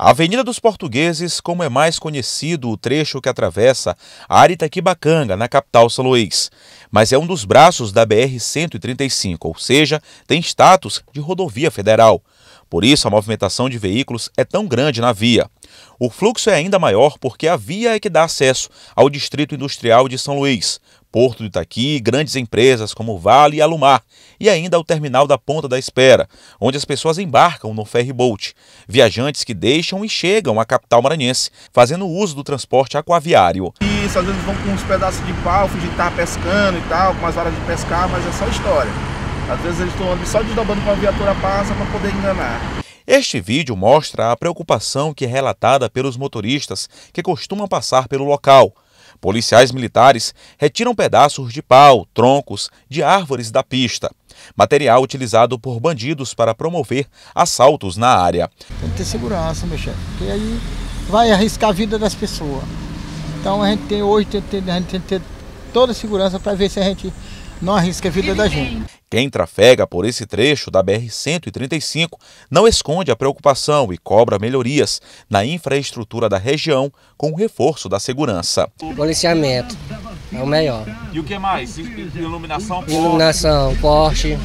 A Avenida dos Portugueses, como é mais conhecido o trecho que atravessa a na capital São Luís, mas é um dos braços da BR-135, ou seja, tem status de rodovia federal. Por isso, a movimentação de veículos é tão grande na via. O fluxo é ainda maior porque a via é que dá acesso ao Distrito Industrial de São Luís, Porto do Itaqui, grandes empresas como Vale e Alumar, e ainda o terminal da Ponta da Espera, onde as pessoas embarcam no ferryboat, viajantes que deixam e chegam à capital maranhense, fazendo uso do transporte aquaviário. Isso, às vezes vão com uns pedaços de pau, fingir estar pescando e tal, com as varas de pescar, mas é só história. Às vezes eles estão só desdobrando com a viatura passa para poder enganar. Este vídeo mostra a preocupação que é relatada pelos motoristas que costumam passar pelo local. Policiais militares retiram pedaços de pau, troncos, de árvores da pista. Material utilizado por bandidos para promover assaltos na área. Tem que ter segurança, meu chefe, porque aí vai arriscar a vida das pessoas. Então a gente tem hoje, a gente tem que ter toda a segurança para ver se a gente não arrisca a vida da gente. Quem trafega por esse trecho da BR-135 não esconde a preocupação e cobra melhorias na infraestrutura da região com o reforço da segurança. O policiamento é o melhor. E o que mais? Iluminação? Iluminação, poste.